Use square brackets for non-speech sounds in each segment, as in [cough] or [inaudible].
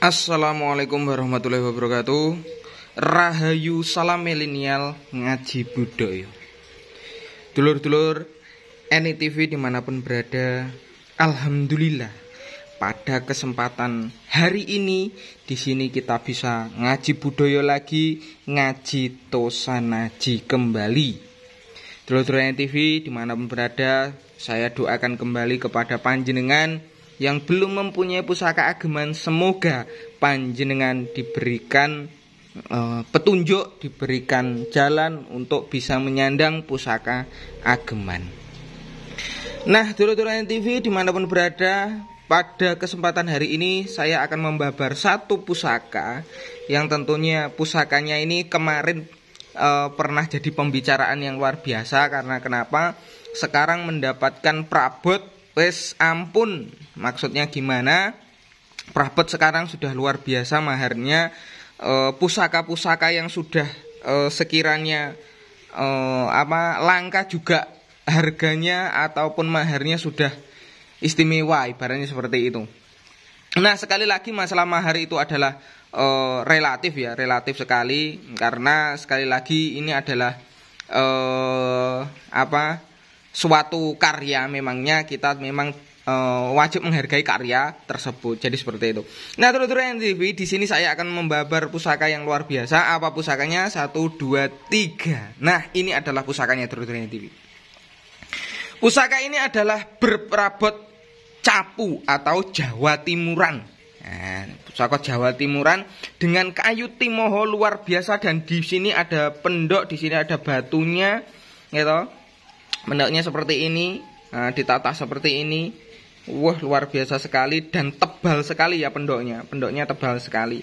Assalamualaikum warahmatullahi wabarakatuh Rahayu salam milenial ngaji budaya Dulur-dulur NTV dimanapun berada Alhamdulillah Pada kesempatan hari ini di sini kita bisa ngaji budaya lagi Ngaji tosa ngaji kembali Dulur-dulur NTV dimanapun berada Saya doakan kembali kepada panjenengan yang belum mempunyai pusaka ageman semoga panjenengan diberikan e, petunjuk diberikan jalan untuk bisa menyandang pusaka ageman nah dulu-dulu TV dimanapun berada pada kesempatan hari ini saya akan membabar satu pusaka yang tentunya pusakanya ini kemarin e, pernah jadi pembicaraan yang luar biasa karena kenapa sekarang mendapatkan prabot wes ampun maksudnya gimana prabot sekarang sudah luar biasa maharnya e, pusaka-pusaka yang sudah e, sekiranya e, apa langka juga harganya ataupun maharnya sudah istimewa ibaratnya seperti itu nah sekali lagi masalah mahar itu adalah relatif ya relatif sekali karena sekali lagi ini adalah apa suatu karya memangnya kita memang uh, wajib menghargai karya tersebut. Jadi seperti itu. Nah, terus terus NTV, di sini saya akan membabar pusaka yang luar biasa. Apa pusakanya? Satu, dua, tiga. Nah, ini adalah pusakanya terus terus NTV. Pusaka ini adalah berperabot capu atau Jawa Timuran. Nah, pusaka Jawa Timuran dengan kayu timoho luar biasa dan di sini ada pendok, di sini ada batunya gitu mendaknya seperti ini nah, eh, ditata seperti ini wah luar biasa sekali dan tebal sekali ya pendoknya pendoknya tebal sekali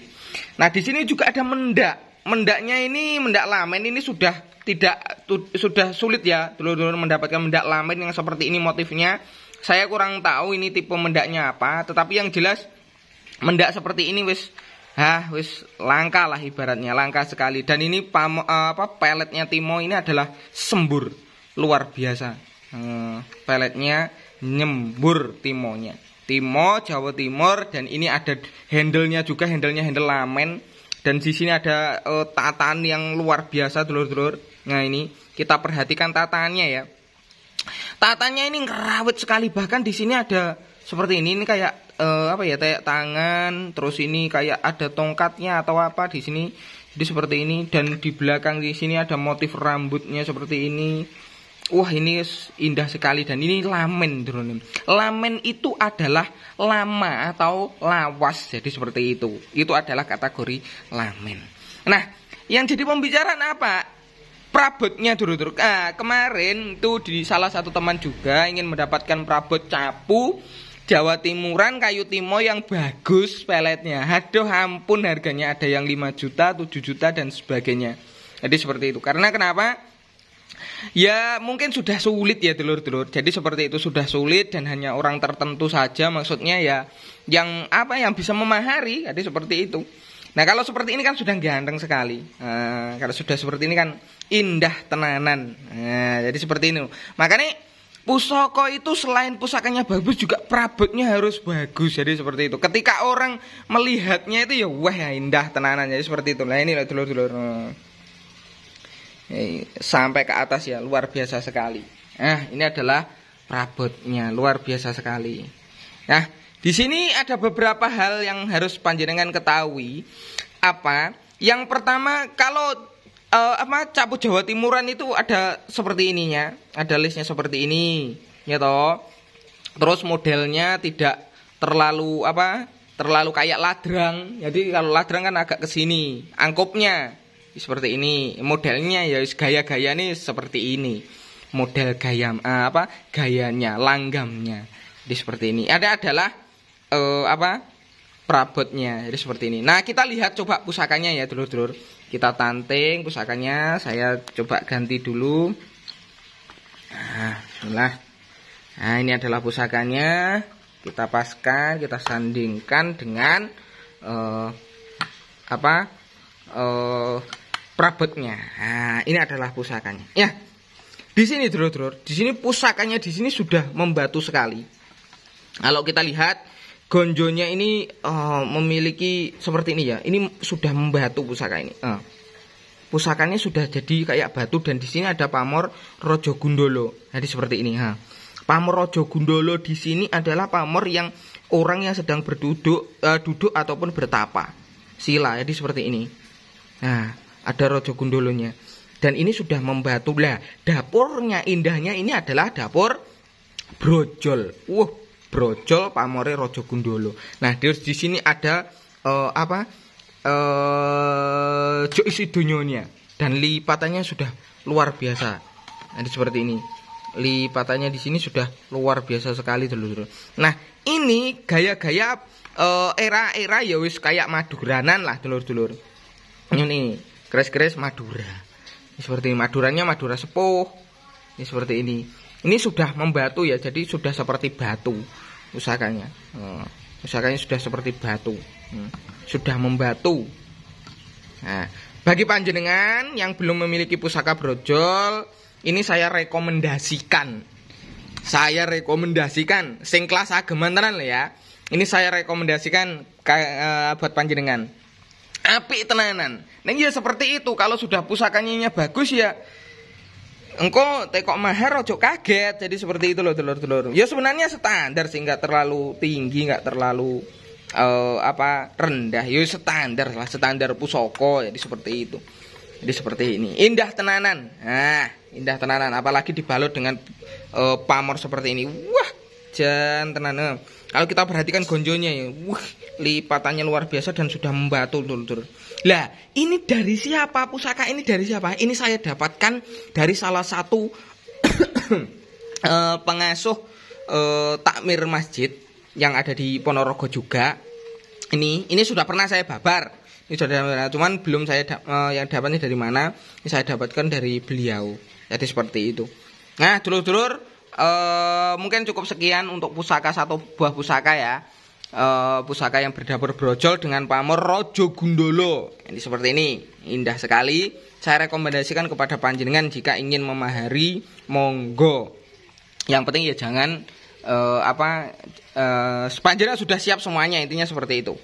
nah di sini juga ada mendak mendaknya ini mendak lamen ini sudah tidak tu, sudah sulit ya dulu-dulu mendapatkan mendak lamen yang seperti ini motifnya saya kurang tahu ini tipe mendaknya apa tetapi yang jelas mendak seperti ini wis Hah, wis langka lah ibaratnya, langka sekali. Dan ini pam, eh, apa peletnya Timo ini adalah sembur luar biasa. Hmm, peletnya nyembur timonya. Timo Jawa Timur dan ini ada handle juga, handle handle lamen dan di sini ada uh, eh, tataan yang luar biasa dulur-dulur. Nah, ini kita perhatikan tataannya ya. Tataannya ini ngerawet sekali bahkan di sini ada seperti ini ini kayak uh, apa ya kayak tangan terus ini kayak ada tongkatnya atau apa di sini jadi seperti ini dan di belakang di sini ada motif rambutnya seperti ini Wah ini indah sekali dan ini lamen drone. Lamen itu adalah lama atau lawas. Jadi seperti itu. Itu adalah kategori lamen. Nah, yang jadi pembicaraan apa? Prabotnya dulu Ah, kemarin itu di salah satu teman juga ingin mendapatkan prabot capu Jawa Timuran kayu timo yang bagus peletnya. Aduh ampun harganya ada yang 5 juta, 7 juta dan sebagainya. Jadi seperti itu. Karena kenapa? Ya mungkin sudah sulit ya telur-telur Jadi seperti itu sudah sulit dan hanya orang tertentu saja maksudnya ya yang apa yang bisa memahari. Jadi seperti itu. Nah kalau seperti ini kan sudah ganteng sekali. Nah, kalau sudah seperti ini kan indah tenanan. Nah, jadi seperti ini. Makanya pusoko itu selain pusakanya bagus juga perabotnya harus bagus. Jadi seperti itu. Ketika orang melihatnya itu ya wah ya indah tenanan. Jadi seperti itu. Nah ini loh telur dulur Eh, sampai ke atas ya luar biasa sekali nah ini adalah perabotnya luar biasa sekali nah di sini ada beberapa hal yang harus panjenengan ketahui apa yang pertama kalau uh, apa cabut Jawa Timuran itu ada seperti ininya ada listnya seperti ini ya toh terus modelnya tidak terlalu apa terlalu kayak ladrang jadi kalau ladrang kan agak kesini angkupnya seperti ini modelnya ya gaya-gaya nih seperti ini model gaya eh, apa gayanya langgamnya di seperti ini ada adalah uh, apa perabotnya jadi seperti ini nah kita lihat coba pusakanya ya dulur-dulur kita tanting pusakanya saya coba ganti dulu nah nah ini adalah pusakanya kita paskan kita sandingkan dengan uh, apa uh, prabotnya. Nah, ini adalah pusakanya. Ya. Di sini dulur-dulur, di sini pusakanya di sini sudah membatu sekali. Kalau kita lihat gonjonya ini uh, memiliki seperti ini ya. Ini sudah membatu pusaka ini. Uh. Pusakanya sudah jadi kayak batu dan di sini ada pamor rojo gundolo. Jadi seperti ini. Ha. Eh. Pamor rojo gundolo di sini adalah pamor yang orang yang sedang berduduk uh, duduk ataupun bertapa. Sila jadi seperti ini. Nah, ada Rojo gundulunya Dan ini sudah membatu. Lah, dapurnya indahnya ini adalah dapur brojol. Wah, brojol pamore Rojo Gundolo. Nah, terus di sini ada uh, apa? Eh uh, isi dunyonya dan lipatannya sudah luar biasa. Ada nah, seperti ini. Lipatannya di sini sudah luar biasa sekali telur-telur. Nah, ini gaya-gaya eh, era-era ya wis kayak maduranan lah telur-telur. Ini keris-keris Madura ini seperti ini. Maduranya Madura sepuh ini seperti ini ini sudah membatu ya jadi sudah seperti batu usahanya hmm. usahanya sudah seperti batu hmm. sudah membatu nah bagi panjenengan yang belum memiliki pusaka brojol ini saya rekomendasikan saya rekomendasikan sing kelas ageman ya ini saya rekomendasikan uh, buat panjenengan api tenanan. Neng ya seperti itu. Kalau sudah pusakannya bagus ya engkau tekok maher ojo kaget jadi seperti itu loh telur-telur ya sebenarnya standar sih nggak terlalu tinggi nggak terlalu uh, apa rendah ya standar lah standar pusoko jadi seperti itu jadi seperti ini indah tenanan nah indah tenanan apalagi dibalut dengan uh, pamor seperti ini wah jan tenane, Kalau kita perhatikan gonjonya ya, wah, lipatannya luar biasa dan sudah membatul tuh Lah, ini dari siapa pusaka ini dari siapa? Ini saya dapatkan dari salah satu [coughs] eh, pengasuh eh, takmir masjid yang ada di Ponorogo juga. Ini ini sudah pernah saya babar. Ini sudah pernah, cuman belum saya eh, yang dapatnya dari mana? Ini saya dapatkan dari beliau. Jadi seperti itu. Nah, dulur-dulur e, mungkin cukup sekian untuk pusaka satu buah pusaka ya. e, pusaka yang berdapur brojol dengan pamor Rojo Gundolo. Ini seperti ini, indah sekali. Saya rekomendasikan kepada panjenengan jika ingin memahari, monggo. Yang penting ya jangan e, apa e, panjenengan sudah siap semuanya, intinya seperti itu.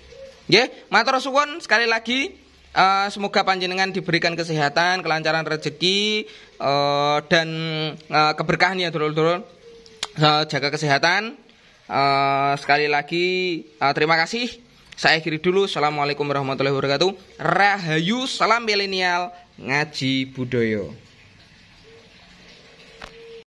yeah, matur suwun sekali lagi. Uh, semoga panjenengan diberikan kesehatan, kelancaran rezeki uh, dan uh, keberkahan ya dulur-dulur. Uh, jaga kesehatan. Uh, sekali lagi uh, terima kasih. Saya akhiri dulu. Assalamualaikum warahmatullahi wabarakatuh. Rahayu, salam milenial, ngaji budoyo.